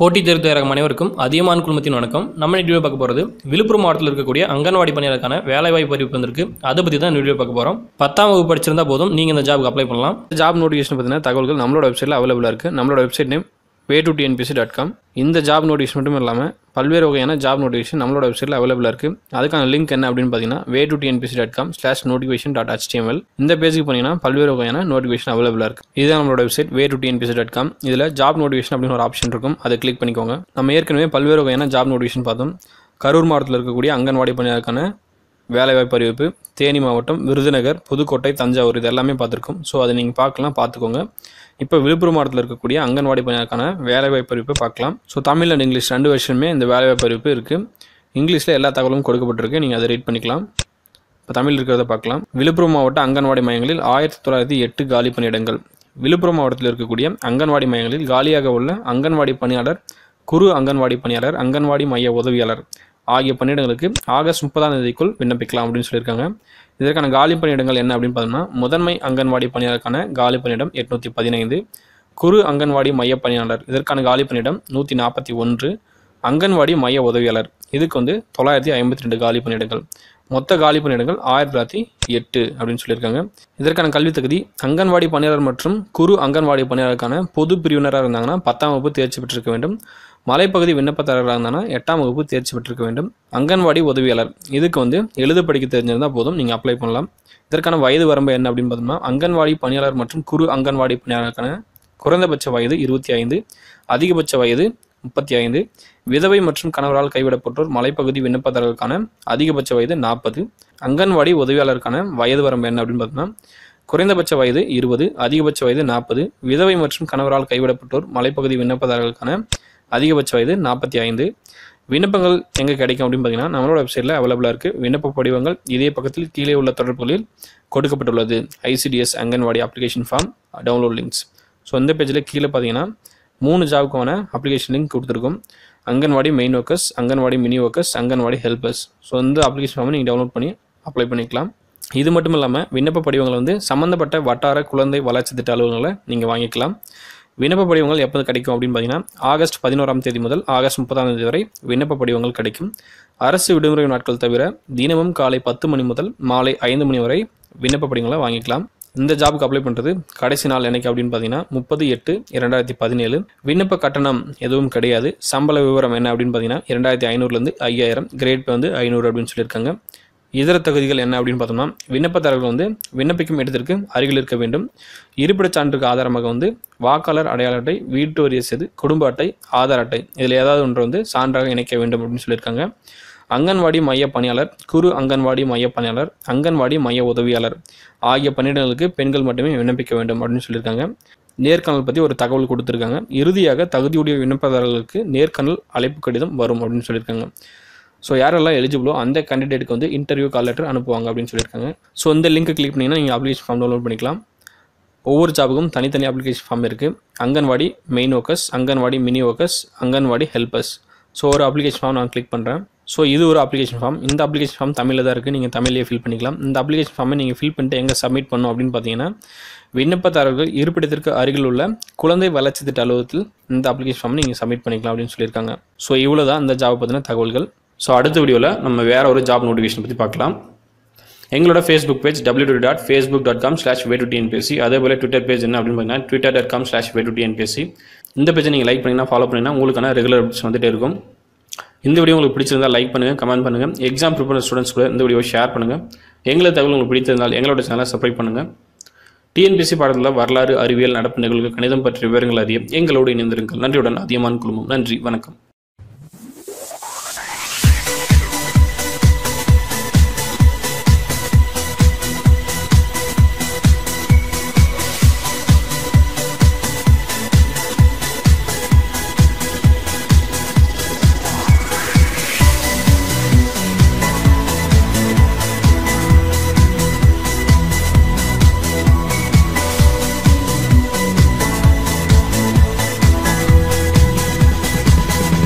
போட்டி தேர்வு தயாராகும் அனைவருக்கும் அதியமான் குழுமத்தின் வணக்கம் நம்ம வீடியோ பார்க்க போகிறது விழுப்புரம் மாவட்டத்தில் இருக்கக்கூடிய அங்கன்வாடி பணியாளருக்கான வேலைவாய்ப்பு அறிவிப்பு வந்திருக்கு அதை பற்றி தான் வீடியோ பார்க்க போகிறோம் பத்தாம் வகுப்பு படிச்சிருந்தா போதும் நீங்கள் இந்த ஜாபுக்கு அப்ளை பண்ணலாம் ஜாப் நோட்டிஃபிகேஷன் பார்த்தீங்கன்னா தகவல்கள் நம்மளோட வெப்சைட்டில் அவைலபிளாக இருக்குது நம்மளோட website name way to TNPSC dot com இந்த ஜாப் நோட்டிஃபிகேஷன் மட்டும் இல்லாமல் பல்வேறு வகையான ஜாப் நோட்டிஃபிகேஷன் நம்மளோட வெப்சைட்டில் அவைலபிளாக இருக்குது அதுக்கான லிங்க் என்ன அப்படின்னு பார்த்தீங்கன்னா way to TNPSC dot com slash notification dot HTML இந்த பேஜுக்கு போனீங்கன்னா பல்வேறு வகையான நோட்டிஃபிகேஷன் அவைலபிளாக இருக்குது இதுதான் நம்மளோட website way to TNPSC dot com இதில் ஜாப் நோட்டிஃபிகேஷன் அப்படின்னு ஒரு ஆப்ஷன் இருக்கும் அதை கிளிக் பண்ணிக்கோங்க நம்ம ஏற்கனவே பல்வேறு வகையான ஜாப் நோட்டிஃபிகேஷன் பார்த்தோம் கரூர் மாவட்டத்தில் இருக்கக்கூடிய அங்கன்வாடி பணியாளருக்கான வேலைவாய்ப்பு அறிவிப்பு தேனி மாவட்டம் விருதுநகர் புதுக்கோட்டை தஞ்சாவூர் இது எல்லாமே பார்த்துருக்கோம் ஸோ அதை நீங்கள் பார்க்கலாம் பார்த்துக்கோங்க இப்போ விழுப்புரம் மாவட்டத்தில் இருக்கக்கூடிய அங்கன்வாடி பணியாளருக்கான வேலைவாய்ப்பு அறிவிப்பு பார்க்கலாம் ஸோ தமிழ் அண்ட் இங்கிலீஷ் ரெண்டு வருஷமே இந்த வேலைவாய்ப்பு அறிவிப்பு இருக்குது இங்கிலீஷில் எல்லா தகவலும் கொடுக்கப்பட்டிருக்கு நீங்கள் அதை ரீட் பண்ணிக்கலாம் இப்போ தமிழ் இருக்கிறத பார்க்கலாம் விழுப்புரம் மாவட்ட அங்கன்வாடி மையங்களில் ஆயிரத்தி தொள்ளாயிரத்தி எட்டு காலி பணியிடங்கள் விழுப்புரம் மாவட்டத்தில் இருக்கக்கூடிய அங்கன்வாடி மையங்களில் காலியாக உள்ள அங்கன்வாடி பணியாளர் குறு அங்கன்வாடி பணியாளர் அங்கன்வாடி மைய உதவியாளர் ஆகிய பணியிடங்களுக்கு ஆகஸ்ட் முப்பதாம் தேதிக்குள் விண்ணப்பிக்கலாம் அப்படின்னு சொல்லியிருக்காங்க இதற்கான காலி பணியிடங்கள் என்ன அப்படின்னு பார்த்தோம்னா முதன்மை அங்கன்வாடி பணியாளருக்கான காலி பணியிடம் எட்நூற்றி பதினைந்து குறு அங்கன்வாடி மைய பணியாளர் இதற்கான காலி பணியிடம் நூற்றி நாற்பத்தி ஒன்று அங்கன்வாடி மைய உதவியாளர் இதுக்கு வந்து தொள்ளாயிரத்தி ஐம்பத்தி ரெண்டு காலி பணியிடங்கள் மொத்த காலி பணியிடங்கள் ஆயிரத்தி தொள்ளாயிரத்தி எட்டு அப்படின்னு சொல்லியிருக்காங்க இதற்கான கல்வி தகுதி அங்கன்வாடி பணியாளர் மற்றும் குறு அங்கன்வாடி பணியாளருக்கான பொது பிரிவினராக இருந்தாங்கன்னா பத்தாம் வகுப்பு தேர்ச்சி பெற்றிருக்க வேண்டும் மலைப்பகுதி விண்ணப்பதாரர்களாக இருந்தாங்கன்னா எட்டாம் வகுப்பு தேர்ச்சி பெற்றிருக்க வேண்டும் அங்கன்வாடி உதவியாளர் இதுக்கு வந்து எழுத படிக்க தெரிஞ்சிருந்தால் போதும் நீங்கள் அப்ளை பண்ணலாம் இதற்கான வயது வரம்பு என்ன அப்படின்னு பார்த்தோம்னா அங்கன்வாடி பணியாளர் மற்றும் குறு அங்கன்வாடி பணியாளருக்கான குறைந்தபட்ச வயது இருபத்தி ஐந்து அதிகபட்ச வயது முப்பத்தி ஐந்து விதவை மற்றும் கணவரால் கைவிடப்பட்டோர் மலைப்பகுதி விண்ணப்பதாரர்களுக்கான அதிகபட்ச வயது நாற்பது அங்கன்வாடி உதவியாளருக்கான வயது வரம்பு என்ன அப்படின்னு பார்த்தோம்னா குறைந்தபட்ச வயது இருபது அதிகபட்ச வயது நாற்பது விதவை மற்றும் கணவரால் கைவிடப்பட்டோர் மலைப்பகுதி விண்ணப்பதாரர்களுக்கான அதிகபட்ச வயது நாற்பத்தி ஐந்து விண்ணப்பங்கள் எங்கே கிடைக்கும் அப்படின்னு பார்த்தீங்கன்னா நம்மளோட வெப்சைட்டில் அவைலபிளாக இருக்குது விண்ணப்ப படிவங்கள் இதே பக்கத்தில் கீழே உள்ள தொடர்புகளில் கொடுக்கப்பட்டுள்ளது ICDS Anganwadi application form download links so இந்த பேஜில் கீழே பார்த்தீங்கன்னா மூணு ஜாபுக்கான அப்ளிகேஷன் லிங்க் கொடுத்துருக்கோம் Anganwadi main workers Anganwadi mini workers Anganwadi helpers so வந்து அப்ளிகேஷன் ஃபார்மை நீங்கள் டவுன்லோட் பண்ணி அப்ளை பண்ணிக்கலாம் இது மட்டும் இல்லாமல் விண்ணப்ப படிவங்களை வந்து சம்மந்தப்பட்ட வட்டார குழந்தை வளர்ச்சி திட்ட அலுவலகங்களை நீங்கள் வாங்கிக்கலாம் விண்ணப்ப படிவங்கள் எப்போது கிடைக்கும் அப்படின்னு பார்த்தீங்கன்னா ஆகஸ்ட் பதினோராம் தேதி முதல் ஆகஸ்ட் முப்பதாம் தேதி வரை விண்ணப்ப படிவங்கள் கிடைக்கும் அரசு விடுமுறை நாட்கள் தவிர தினமும் காலை பத்து மணி முதல் மாலை ஐந்து மணி வரை விண்ணப்ப படிவங்களை வாங்கிக்கலாம் இந்த ஜாபுக்கு அப்ளை பண்ணுறது கடைசி நாள் எனக்கு அப்படின்னு பார்த்தீங்கன்னா முப்பது எட்டு இரண்டாயிரத்தி பதினேழு விண்ணப்ப கட்டணம் எதுவும் கிடையாது சம்பள விவரம் என்ன அப்படின்னு பார்த்தீங்கன்னா இரண்டாயிரத்தி ஐநூறுலேருந்து ஐயாயிரம் கிரேட் வந்து ஐநூறு அப்படின்னு சொல்லியிருக்காங்க இதர தகுதிகள் என்ன அப்படின்னு பார்த்தோம்னா விண்ணப்பதாரர்கள் வந்து விண்ணப்பிக்கும் இடத்திற்கு அருகில் இருக்க வேண்டும் இருப்பிடச் சான்றுக்கு ஆதாரமாக வந்து வாக்காளர் அடையாள அட்டை வீட்டு வரிய செய்து குடும்ப அட்டை ஆதார் அட்டை இதில் ஏதாவது ஒன்று வந்து சான்றாக இணைக்க வேண்டும் அப்படின்னு சொல்லியிருக்காங்க அங்கன்வாடி மைய பணியாளர் குறு அங்கன்வாடி மைய பணியாளர் அங்கன்வாடி மைய உதவியாளர் ஆகிய பணியிடங்களுக்கு பெண்கள் மட்டுமே விண்ணப்பிக்க வேண்டும் அப்படின்னு சொல்லியிருக்காங்க நேர்காணல் பற்றி ஒரு தகவல் கொடுத்துருக்காங்க இறுதியாக தகுதியுடைய விண்ணப்பதாரர்களுக்கு நேர்காணல் அழைப்பு கடிதம் வரும் அப்படின்னு சொல்லியிருக்காங்க ஸோ யாரெல்லாம் எலிஜிபிளோ அந்த கேண்டிடேட்டுக்கு வந்து இன்டர்வியூ கால் லெட்டர் அனுப்புவாங்க அப்படின்னு சொல்லியிருக்காங்க ஸோ இந்த லிங்க் கிளிக் பண்ணிங்கன்னா நீங்கள் அப்ளிகேஷன் ஃபார்ம் டவுன்லோட் பண்ணிக்கலாம் ஒவ்வொரு ஜாபுக்கும் தனித்தனி அப்ளிகேஷன் ஃபார்ம் இருக்குது Anganwadi main workers Anganwadi mini workers Anganwadi helpers so ஒரு அப்ளிகேஷன் ஃபார்ம் நான் கிளிக் பண்ணுறேன் ஸோ இது ஒரு அப்ளிகேஷன் ஃபார்ம் இந்த அப்ளிகேஷன் ஃபார்ம் தமிழில் தான் இருக்குது நீங்கள் தமிழ்லேயே ஃபில் பண்ணிக்கலாம் இந்த அப்ளிகேஷன் ஃபார்மை நீங்கள் ஃபில் பண்ணிட்டு எங்கே சப்மிட் பண்ணணும் அப்படின்னு பார்த்தீங்கன்னா விண்ணப்பதாரர்கள் இருப்பிடத்திற்கு அருகில் உள்ள குழந்தை வளர்ச்சி திட்ட அலுவலகத்தில் இந்த அப்ளிகேஷன் ஃபார்ம் நீங்கள் சப்மிட் பண்ணிக்கலாம் அப்படின்னு சொல்லியிருக்காங்க ஸோ இவ்வளோ தான் இந்த ஜாப் பற்றின தகவல்கள் ஸோ அடுத்த வீடியோவில் நம்ம வேறு ஒரு ஜாப் நோட்டிஃபிகேஷன் பற்றி பார்க்கலாம் எங்களோட Facebook page W two dot Facebook dot com slash way to PSC அதே போல் ட்விட்டர் பேஜ் என்ன அப்படின்னு பார்த்தீங்கன்னா Twitter dot com slash way to PSC இந்த பேஜை நீங்கள் லைக் பண்ணிங்கன்னா ஃபாலோ பண்ணிங்கன்னா உங்களுக்கான ரெகுலர் அப்டேட்ஸ் வந்துகிட்டே இருக்கும் இந்த வீடியோ உங்களுக்கு பிடிச்சிருந்தால் லைக் பண்ணுங்கள் கமெண்ட் பண்ணுங்கள் எக்ஸாம் ப்ரிப்பர் ஸ்டூடெண்ட்ஸ் கூட இந்த வீடியோ ஷேர் பண்ணுங்கள் எங்களை தகவல் உங்களுக்கு பிடித்திருந்தால் எங்களோட சேனலை சப்ஸ்கிரைப் பண்ணுங்கள் டிஎன்பிசி பாடத்தில் வரலாறு அறிவியல் நடப்பு நிகழ்வுகள் கணிதம் பற்றிய விவரங்கள் அறிய எங்களோடு இணைந்திருங்கள் நன்றியுடன் அதிகமான குழுமம் நன்றி வணக்கம்